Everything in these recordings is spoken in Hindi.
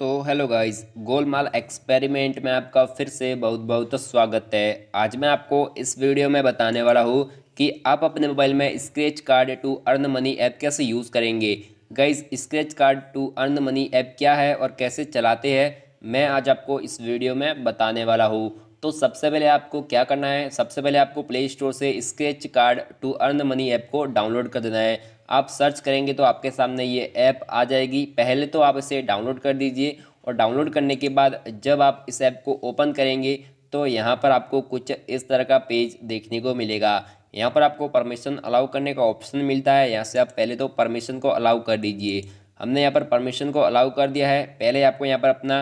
तो हेलो गाइस गोलमाल एक्सपेरिमेंट में आपका फिर से बहुत बहुत स्वागत है आज मैं आपको इस वीडियो में बताने वाला हूँ कि आप अपने मोबाइल में scratch card to earn money app कैसे यूज़ करेंगे guys scratch card to earn money app क्या है और कैसे चलाते हैं मैं आज आपको इस वीडियो में बताने वाला हूँ तो सबसे पहले आपको क्या करना है सबसे पहले आपको प्ले स्टोर से scratch card to earn money app को डाउनलोड कर देना है आप सर्च करेंगे तो आपके सामने ये ऐप आ जाएगी पहले तो आप इसे डाउनलोड कर दीजिए और डाउनलोड करने के बाद जब आप इस ऐप को ओपन करेंगे तो यहाँ पर आपको कुछ इस तरह का पेज देखने को मिलेगा यहाँ पर आपको परमिशन अलाउ करने का ऑप्शन मिलता है यहाँ से आप पहले तो परमिशन को अलाउ कर दीजिए हमने यहाँ पर परमिशन को अलाउ कर दिया है पहले आपको यहाँ पर अपना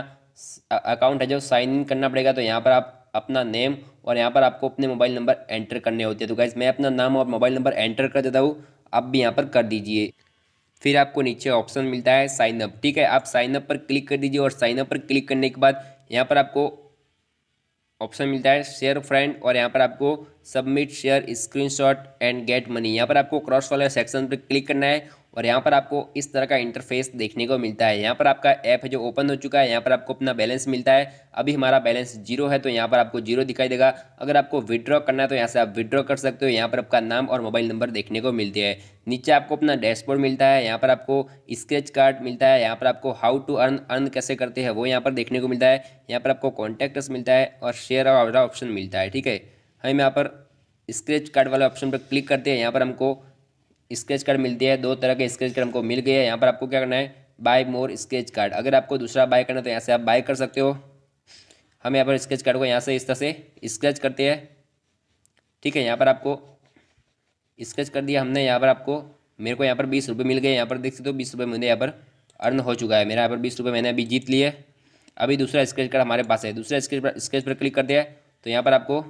अकाउंट है जो साइन इन करना पड़ेगा तो यहाँ पर आप अपना नेम और यहाँ पर आपको अपने मोबाइल नंबर एंटर करने होते हैं तो गैस मैं अपना नाम और मोबाइल नंबर एंटर कर देता हूँ आप भी यहाँ पर कर दीजिए फिर आपको नीचे ऑप्शन मिलता है साइन अप ठीक है आप साइन अप पर क्लिक कर दीजिए और साइन अप पर क्लिक करने के बाद यहाँ पर आपको ऑप्शन मिलता है शेयर फ्रेंड और यहाँ पर आपको submit share screenshot and get money यहाँ पर आपको क्रॉस वाले सेक्शन पर क्लिक करना है और यहाँ पर आपको इस तरह का इंटरफेस देखने को मिलता है यहाँ पर आपका ऐप है जो ओपन हो चुका है यहाँ पर आपको अपना बैलेंस मिलता है अभी हमारा बैलेंस जीरो है तो यहाँ पर आपको जीरो दिखाई देगा अगर आपको विड्रॉ करना है तो यहाँ से आप विड्रॉ कर सकते हो यहाँ पर आपका नाम और मोबाइल नंबर देखने को मिलती है नीचे आपको अपना डैशबोर्ड मिलता है यहाँ पर आपको स्क्रेच कार्ड मिलता है यहाँ पर आपको हाउ टू अर्न अर्न कैसे करते हैं वो यहाँ पर देखने को मिलता है यहाँ पर आपको कॉन्टैक्टस मिलता है और शेयर और ऑप्शन मिलता है ठीक है हम यहाँ पर स्क्रैच कार्ड वाले ऑप्शन पर क्लिक करते हैं यहाँ पर हमको स्केच कार्ड मिलती है दो तरह के स्केच कार्ड हमको मिल गए हैं यहाँ पर आपको क्या करना है बाय मोर स्केच कार्ड अगर आपको दूसरा बाय करना है तो यहाँ से आप बाय कर सकते हो हम यहाँ पर स्केच कार्ड को यहाँ से इस तरह से स्केच करते हैं ठीक है यहाँ पर आपको स्केच कर दिया हमने यहाँ पर आपको मेरे को यहाँ पर बीस रुपये मिल गए यहाँ पर देख सकते हो बीस रुपये मुझे यहाँ पर अर्न हो चुका है मेरा यहाँ पर बीस रुपये मैंने अभी जीत लिया अभी दूसरा स्केच कार्ड हमारे पास है दूसरा स्केच पर स्केच पर क्लिक कर दिया तो यहाँ पर आपको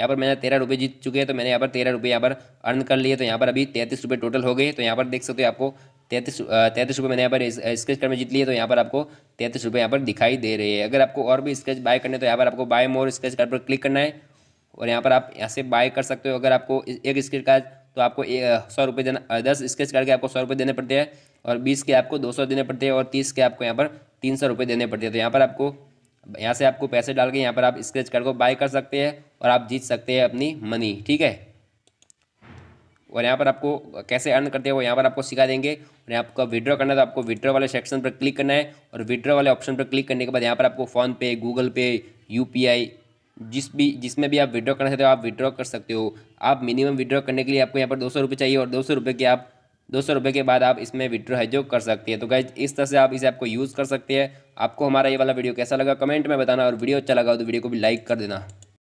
यहाँ पर मैंने तेरह रुपये जीत चुके हैं तो मैंने यहाँ पर तेरह रुपये यहाँ पर अर्न कर लिए तो यहाँ पर अभी तैंतीस रुपये टोटल हो गए तो यहाँ पर देख सकते हो आपको तैंतीस तैंतीस रुपये मैंने यहाँ पर स्केच कार्ड में जीत लिए तो यहाँ पर आपको तैंतीस रुपये यहाँ पर दिखाई दे रहे हैं अगर आपको और भी स्केच बाय करने तो यहाँ पर आपको बाय मोर स्केच कार्ड पर क्लिक करना है और यहाँ पर आप यहाँ से बाय कर सकते हो अगर आपको एक स्केच कार्ड तो आपको सौ रुपये देना दस स्केच कार्ड के आपको सौ रुपये देने पड़ते हैं और बीस के आपको दो सौ देने पड़ते हैं और तीस के आपको यहाँ पर तीन सौ रुपये देने पड़ते हैं तो यहाँ पर आपको यहाँ से आपको पैसे डाल के यहाँ पर आप स्केच कार्ड को बाय कर सकते हैं और आप जीत सकते हैं अपनी मनी ठीक है और यहाँ पर आपको कैसे अर्न करते हैं वो यहाँ पर आपको सिखा देंगे और यहाँ आपका विड्रॉ करना है तो आपको विड्रॉ वाले सेक्शन पर क्लिक करना है और विड्रॉ वाले ऑप्शन पर क्लिक करने के बाद यहाँ पर आपको फ़ोनपे गूगल पे यू जिस भी जिसमें भी आप विड्रॉ करना चाहते हो आप विड्रॉ कर सकते हो आप मिनिमम विड्रॉ करने के लिए आपको यहाँ पर दो सौ रुपये चाहिए और दो सौ रुपये के आप दो सौ रुपये के बाद आप इसमें विड्रॉ है जो कर सकते हैं तो गाइज इस तरह से आप इसे आपको यूज़ कर सकते हैं आपको हमारा ये वाला वीडियो कैसा लगा कमेंट में बताना और वीडियो अच्छा लगा तो वीडियो को भी लाइक कर देना